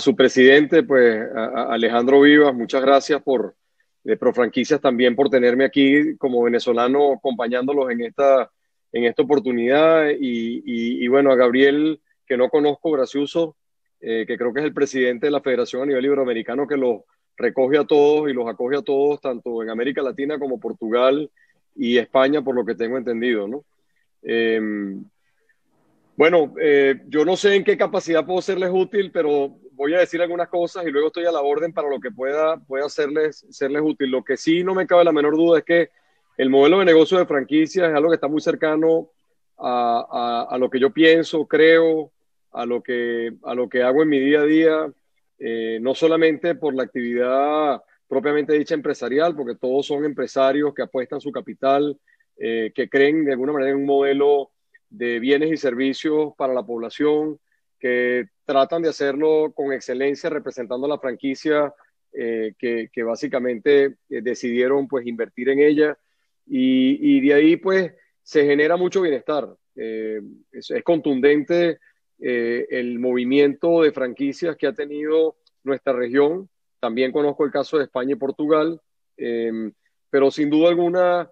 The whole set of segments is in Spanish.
su presidente, pues Alejandro Vivas, muchas gracias por de Profranquicias también por tenerme aquí como venezolano acompañándolos en esta, en esta oportunidad y, y, bueno, a Gabriel, que no conozco, Gracioso, eh, que creo que es el presidente de la Federación a nivel iberoamericano que los recoge a todos y los acoge a todos, tanto en América Latina como Portugal y España, por lo que tengo entendido, ¿no? Em, bueno, eh, yo no sé en qué capacidad puedo serles útil, pero voy a decir algunas cosas y luego estoy a la orden para lo que pueda, pueda serles, serles útil. Lo que sí no me cabe la menor duda es que el modelo de negocio de franquicia es algo que está muy cercano a, lo que yo pienso, creo, a lo que, a lo que hago en mi día a día, eh, no solamente por la actividad propiamente dicha empresarial, porque todos son empresarios que apuestan su capital, eh, que creen de alguna manera en un modelo de bienes y servicios para la población, que tratan de hacerlo con excelencia representando la franquicia eh, que, básicamente eh, decidieron pues invertir en ella y, de ahí pues se genera mucho bienestar. Eh, es, contundente el movimiento de franquicias que ha tenido nuestra región. También conozco el caso de España y Portugal, pero sin duda alguna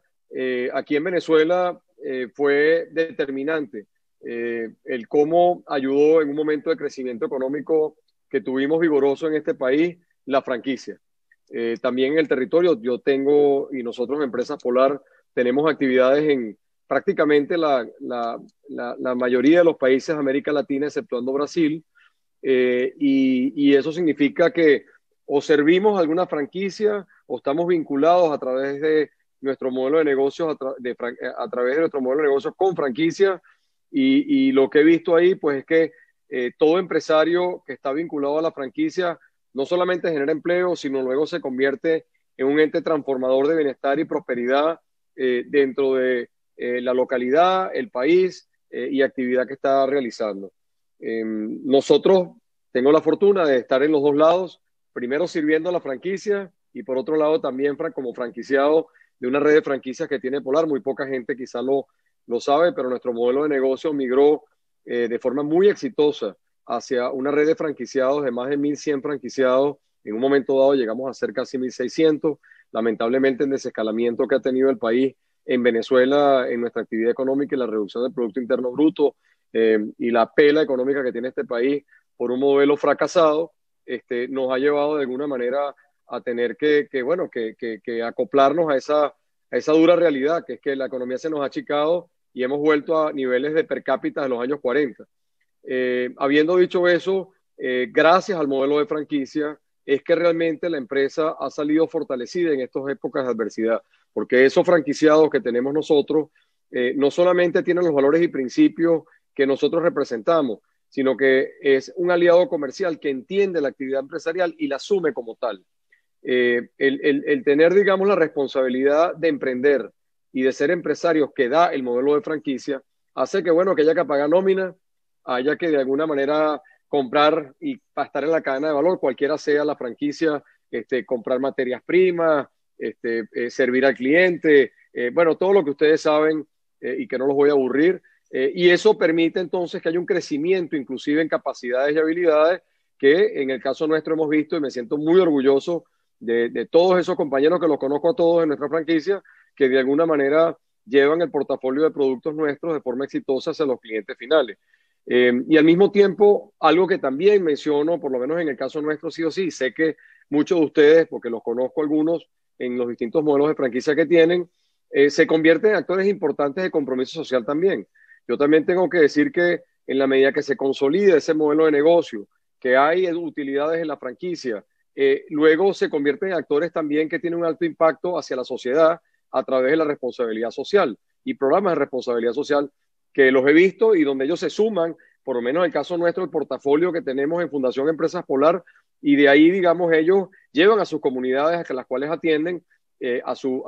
aquí en Venezuela eh, fue determinante. Eh, el cómo ayudó en un momento de crecimiento económico que tuvimos vigoroso en este país, la franquicia. Eh, también en el territorio, yo tengo y nosotros, Empresas Polar, tenemos actividades en prácticamente la, mayoría de los países de América Latina, exceptuando Brasil, y, y, eso significa que o servimos alguna franquicia o estamos vinculados a través de nuestro modelo de negocios eh, a, través de nuestro modelo de negocios con franquicia. Y, lo que he visto ahí, pues es que eh, todo empresario que está vinculado a la franquicia no solamente genera empleo, sino luego se convierte en un ente transformador de bienestar y prosperidad eh, dentro de la localidad, el país y actividad que está realizando. Em, nosotros tengo la fortuna de estar en los dos lados, primero sirviendo a la franquicia y por otro lado también como franquiciado de una red de franquicias que tiene Polar. Muy poca gente quizá lo, lo sabe, pero nuestro modelo de negocio migró eh, de forma muy exitosa hacia una red de franquiciados de más de 1.100 franquiciados. En un momento dado llegamos a ser casi 1.600. Lamentablemente, el desescalamiento que ha tenido el país en Venezuela, en nuestra actividad económica y la reducción del Producto Interno Bruto eh, y la pela económica que tiene este país por un modelo fracasado, este, nos ha llevado de alguna manera a tener que, bueno, que, acoplarnos a esa, dura realidad, que es que la economía se nos ha achicado y hemos vuelto a niveles de per cápita de los años 40. Eh, habiendo dicho eso, eh, gracias al modelo de franquicia, es que realmente la empresa ha salido fortalecida en estas épocas de adversidad, porque esos franquiciados que tenemos nosotros eh, no solamente tienen los valores y principios que nosotros representamos, sino que es un aliado comercial que entiende la actividad empresarial y la asume como tal. Eh, el, tener, digamos, la responsabilidad de emprender y de ser empresarios que da el modelo de franquicia, hace que, bueno, que haya que pagar nómina, haya que de alguna manera comprar y estar en la cadena de valor, cualquiera sea la franquicia, este, comprar materias primas, este, eh, servir al cliente, eh, bueno, todo lo que ustedes saben y que no los voy a aburrir. y eso permite entonces que haya un crecimiento inclusive en capacidades y habilidades que en el caso nuestro hemos visto y me siento muy orgulloso de, todos esos compañeros que los conozco a todos en nuestra franquicia, que de alguna manera llevan el portafolio de productos nuestros de forma exitosa hacia los clientes finales. Eh, y al mismo tiempo, algo que también menciono, por lo menos en el caso nuestro, sí o sí, sé que muchos de ustedes, porque los conozco algunos en los distintos modelos de franquicia que tienen, eh, se convierten en actores importantes de compromiso social también. Yo también tengo que decir que en la medida que se consolida ese modelo de negocio, que hay utilidades en la franquicia, eh, luego se convierten en actores también que tienen un alto impacto hacia la sociedad a través de la responsabilidad social y programas de responsabilidad social que los he visto y donde ellos se suman, por lo menos en el caso nuestro, el portafolio que tenemos en Fundación Empresas Polar y de ahí, digamos, ellos llevan a sus comunidades a las cuales atienden, eh, a, su,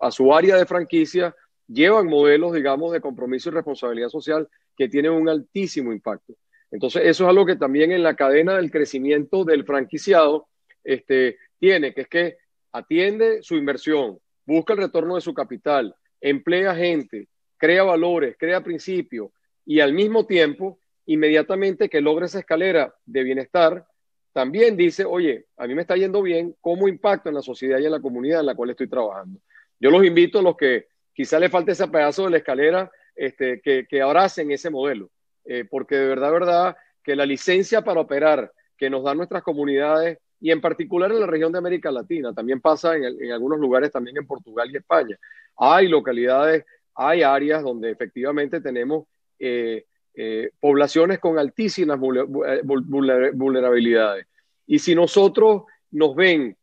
a su área de franquicia, llevan modelos, digamos, de compromiso y responsabilidad social que tienen un altísimo impacto. Entonces, eso es algo que también en la cadena del crecimiento del franquiciado este, tiene, que es que atiende su inversión, busca el retorno de su capital, emplea gente, crea valores, crea principios y al mismo tiempo, inmediatamente que logra esa escalera de bienestar, también dice, oye, a mí me está yendo bien, ¿cómo impacto en la sociedad y en la comunidad en la cual estoy trabajando? Yo los invito a los que quizá le falte ese pedazo de la escalera, este, que, que abracen ese modelo. Eh, porque de verdad, verdad, que la licencia para operar que nos dan nuestras comunidades, y en particular en la región de América Latina, también pasa en, algunos lugares, también en Portugal y España, hay localidades, hay áreas donde efectivamente tenemos... Eh, eh, poblaciones con altísimas vulnerabilidades. Y si nosotros nos ven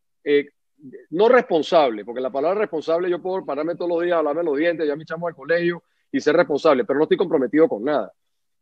no responsable, porque la palabra responsable yo puedo pararme todos los días, hablarme los dientes, ya me echamos al colegio y ser responsable, pero no estoy comprometido con nada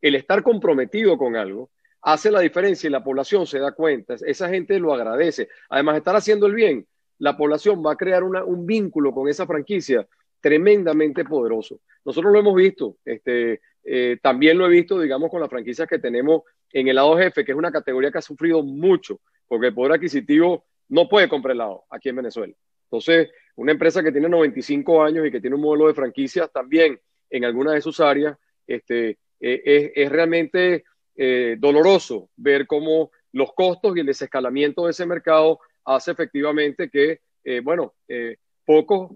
el estar comprometido con algo hace la diferencia y la población se da cuenta, esa gente lo agradece. Además, estar haciendo el bien, la población va a crear un vínculo con esa franquicia tremendamente poderoso. Nosotros lo hemos visto, este, eh, también lo he visto, digamos, con las franquicias que tenemos en el lado jefe, que es una categoría que ha sufrido mucho, porque el poder adquisitivo no puede comprar lado aquí en Venezuela. Entonces, una empresa que tiene 95 años y que tiene un modelo de franquicias también en alguna de sus áreas, este, eh, es, realmente eh, doloroso ver cómo los costos y el desescalamiento de ese mercado hace efectivamente que, eh, bueno, pocos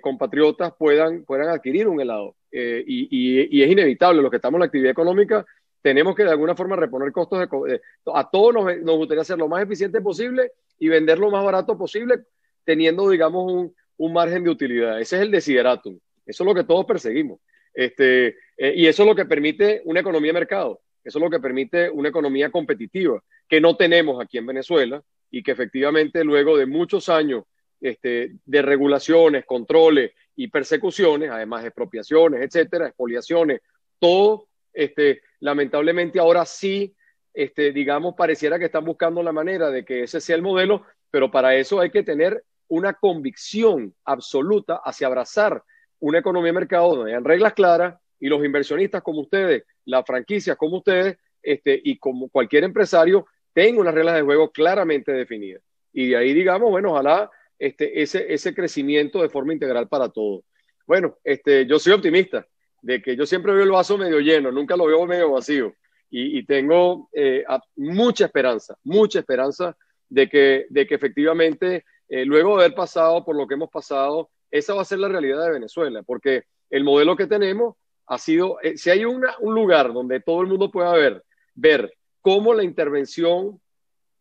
compatriotas puedan, puedan adquirir un helado. Y, es inevitable, los que estamos en la actividad económica, tenemos que de alguna forma reponer costos. a todos nos, gustaría ser lo más eficiente posible y vender lo más barato posible, teniendo, digamos, un, un margen de utilidad. Ese es el desideratum. Eso es lo que todos perseguimos. Este, eh, y eso es lo que permite una economía de mercado, eso es lo que permite una economía competitiva, que no tenemos aquí en Venezuela y que efectivamente luego de muchos años este, de regulaciones, controles y persecuciones, además expropiaciones, etcétera, expoliaciones, todo, este, lamentablemente ahora sí, este, digamos, pareciera que están buscando la manera de que ese sea el modelo, pero para eso hay que tener una convicción absoluta hacia abrazar una economía de mercado donde hayan reglas claras y los inversionistas como ustedes, las franquicias como ustedes este, y como cualquier empresario tengan unas reglas de juego claramente definidas. Y de ahí digamos, bueno, ojalá este, ese, ese crecimiento de forma integral para todos. Bueno, este, yo soy optimista, de que yo siempre veo el vaso medio lleno, nunca lo veo medio vacío. Y, tengo eh, mucha esperanza, mucha esperanza de que, de que efectivamente, eh, luego de haber pasado por lo que hemos pasado, esa va a ser la realidad de Venezuela, porque el modelo que tenemos ha sido, eh, si hay un lugar donde todo el mundo pueda ver, ver cómo la intervención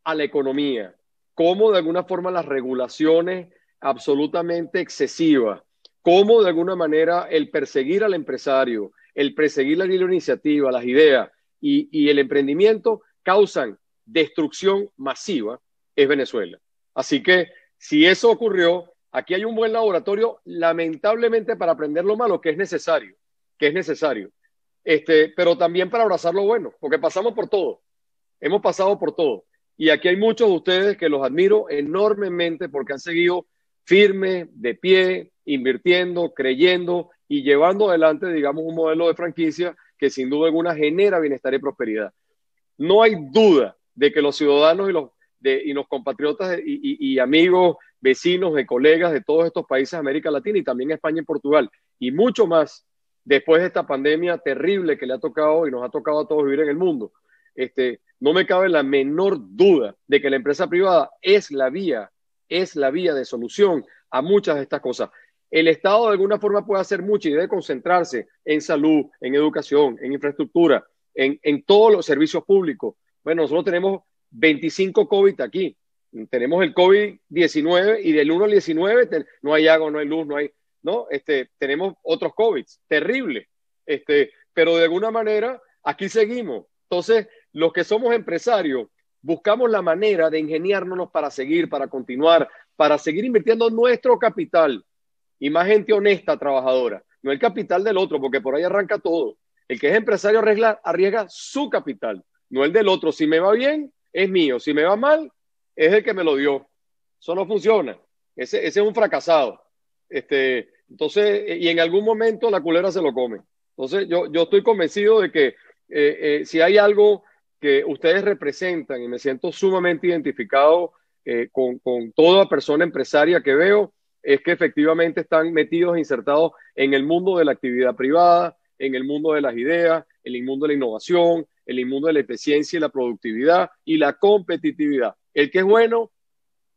a la economía, cómo de alguna forma las regulaciones absolutamente excesivas, cómo de alguna manera el perseguir al empresario, el perseguir la iniciativa, las ideas y, y el emprendimiento causan destrucción masiva, es Venezuela. Así que si eso ocurrió, Aquí hay un buen laboratorio, lamentablemente, para aprender lo malo, que es necesario, que es necesario. Este, pero también para abrazar lo bueno, porque pasamos por todo, hemos pasado por todo. Y aquí hay muchos de ustedes que los admiro enormemente porque han seguido firme, de pie, invirtiendo, creyendo y llevando adelante, digamos, un modelo de franquicia que sin duda alguna genera bienestar y prosperidad. No hay duda de que los ciudadanos y los, y compatriotas y amigos vecinos, de colegas de todos estos países de América Latina y también España y Portugal, y mucho más después de esta pandemia terrible que le ha tocado y nos ha tocado a todos vivir en el mundo. Este, no me cabe la menor duda de que la empresa privada es la vía, es la vía de solución a muchas de estas cosas. El Estado de alguna forma puede hacer mucho y debe concentrarse en salud, en educación, en infraestructura, en, en todos los servicios públicos. Bueno, nosotros tenemos 25 COVID aquí tenemos el COVID-19 y del 1 al 19 no hay agua, no hay luz, no hay, ¿no? Este, tenemos otros COVID, terrible. Este, pero de alguna manera aquí seguimos. Entonces, los que somos empresarios buscamos la manera de ingeniarnos para seguir, para continuar, para seguir invirtiendo nuestro capital y más gente honesta, trabajadora, no el capital del otro, porque por ahí arranca todo. El que es empresario arriesga su capital, no el del otro. Si me va bien, es mío. Si me va mal, es el que me lo dio. Eso no funciona. Ese, es un fracasado. Este, entonces, eh, y en algún momento la culera se lo come. Entonces, yo, estoy convencido de que eh, eh, si hay algo que ustedes representan, y me siento sumamente identificado con, toda persona empresaria que veo, es que efectivamente están metidos, e insertados en el mundo de la actividad privada, en el mundo de las ideas, en el mundo de la innovación, en el mundo de la eficiencia y la productividad y la competitividad. El que es bueno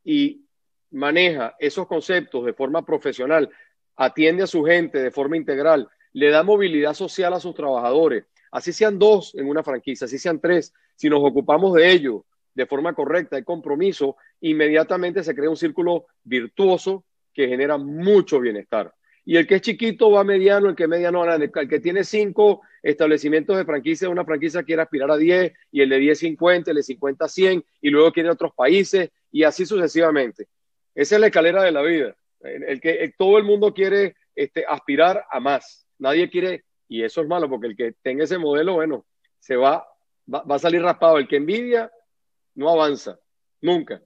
y maneja esos conceptos de forma profesional, atiende a su gente de forma integral, le da movilidad social a sus trabajadores, así sean dos en una franquicia, así sean tres, si nos ocupamos de ello de forma correcta, y compromiso, inmediatamente se crea un círculo virtuoso que genera mucho bienestar. Y el que es chiquito va mediano, el que mediano grande, el que tiene cinco establecimientos de franquicia, una franquicia quiere aspirar a 10 y el de 10 50, el de 50 100 y luego quiere otros países y así sucesivamente. Esa es la escalera de la vida. El, que todo el mundo quiere este, aspirar a más. Nadie quiere, y eso es malo, porque el que tenga ese modelo, bueno, se va, va, a salir raspado. El que envidia no avanza, nunca.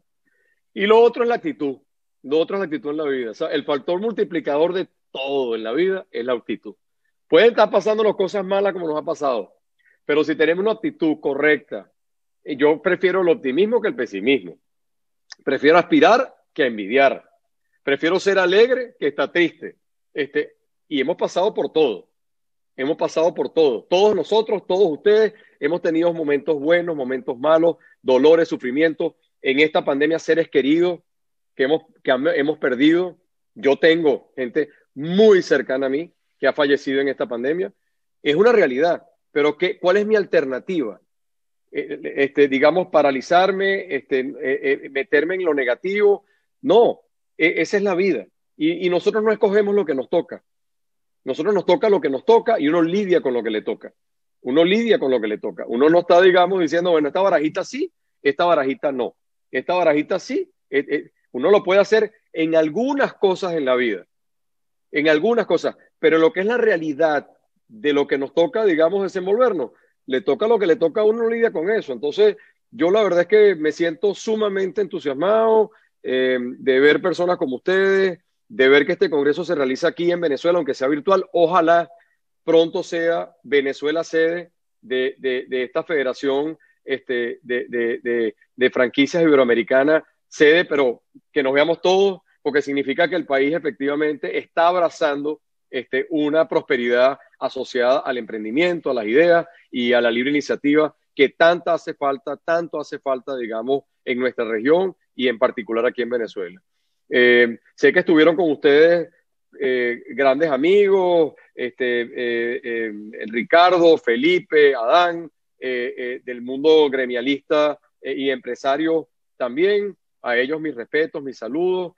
Y lo otro es la actitud. Lo otro es la actitud en la vida. el factor multiplicador de todo en la vida es la actitud. Pueden estar las cosas malas como nos ha pasado, pero si tenemos una actitud correcta, eh, yo prefiero el optimismo que el pesimismo. Prefiero aspirar que envidiar. Prefiero ser alegre que estar triste. Este, y hemos pasado por todo. Hemos pasado por todo. Todos nosotros, todos ustedes, hemos tenido momentos buenos, momentos malos, dolores, sufrimientos. En esta pandemia, seres queridos que hemos, que hemos perdido. Yo tengo gente muy cercana a mí ha fallecido en esta pandemia. Es una realidad, pero ¿qué, ¿cuál es mi alternativa? Eh, este, digamos, paralizarme, este, eh, eh, meterme en lo negativo. No, e, esa es la vida. Y, y, nosotros no escogemos lo que nos toca. Nosotros nos toca lo que nos toca y uno lidia con lo que le toca. Uno lidia con lo que le toca. Uno no está, digamos, diciendo, bueno, esta barajita sí, esta barajita no. Esta barajita sí. E, e". uno lo puede hacer en algunas cosas en la vida. En algunas cosas pero lo que es la realidad de lo que nos toca, digamos, desenvolvernos, le toca lo que le toca a uno, lidiar con eso. Entonces, yo la verdad es que me siento sumamente entusiasmado eh, de ver personas como ustedes, de ver que este Congreso se realiza aquí en Venezuela, aunque sea virtual. Ojalá pronto sea Venezuela sede de, esta federación este, de, de, franquicias iberoamericanas, sede, pero que nos veamos todos, porque significa que el país efectivamente está abrazando este, una prosperidad asociada al emprendimiento, a las ideas y a la libre iniciativa que tanta hace falta, tanto hace falta, digamos, en nuestra región y en particular aquí en Venezuela. Eh, sé que estuvieron con ustedes eh, grandes amigos, este, eh, Ricardo, Felipe, Adán, del mundo gremialista y empresario también. A ellos mis respetos, mis saludos.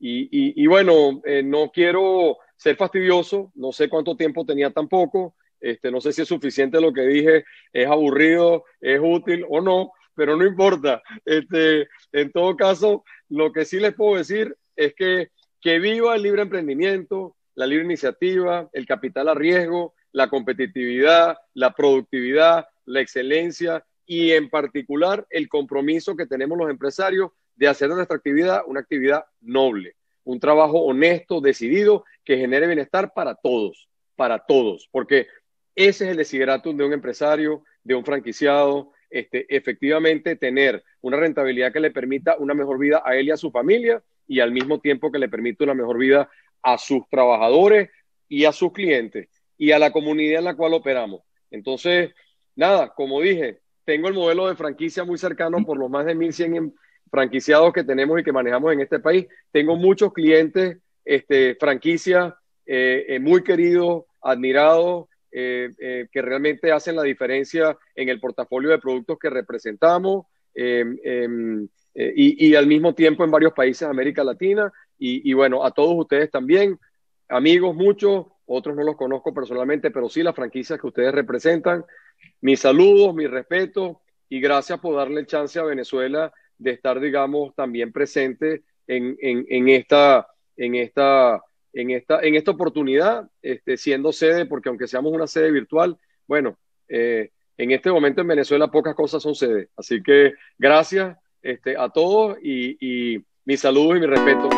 y, bueno, no quiero ser fastidioso, no sé cuánto tiempo tenía tampoco, este, no sé si es suficiente lo que dije, es aburrido, es útil o no, pero no importa. Este, en todo caso, lo que sí les puedo decir es que, que viva el libre emprendimiento, la libre iniciativa, el capital a riesgo, la competitividad, la productividad, la excelencia y en particular el compromiso que tenemos los empresarios de hacer de nuestra actividad una actividad noble un trabajo honesto, decidido, que genere bienestar para todos, para todos, porque ese es el desideratum de un empresario, de un franquiciado, este, efectivamente tener una rentabilidad que le permita una mejor vida a él y a su familia y al mismo tiempo que le permita una mejor vida a sus trabajadores y a sus clientes y a la comunidad en la cual operamos. Entonces, nada, como dije, tengo el modelo de franquicia muy cercano por los más de 1.100 franquiciados que tenemos y que manejamos en este país. Tengo muchos clientes, este, franquicias eh, eh, muy queridos, admirados, eh, que realmente hacen la diferencia en el portafolio de productos que representamos em, em, y, al mismo tiempo en varios países de América Latina. Y, bueno, a todos ustedes también, amigos muchos, otros no los conozco personalmente, pero sí las franquicias que ustedes representan. Mis saludos, mi respeto, y gracias por darle chance a Venezuela de estar, digamos, también presente en, en, esta, en, esta, en, esta, en esta oportunidad, este, siendo sede, porque aunque seamos una sede virtual, bueno, eh, en este momento en Venezuela pocas cosas son sede. Así que gracias este, a todos y, y mis saludos y mi respeto.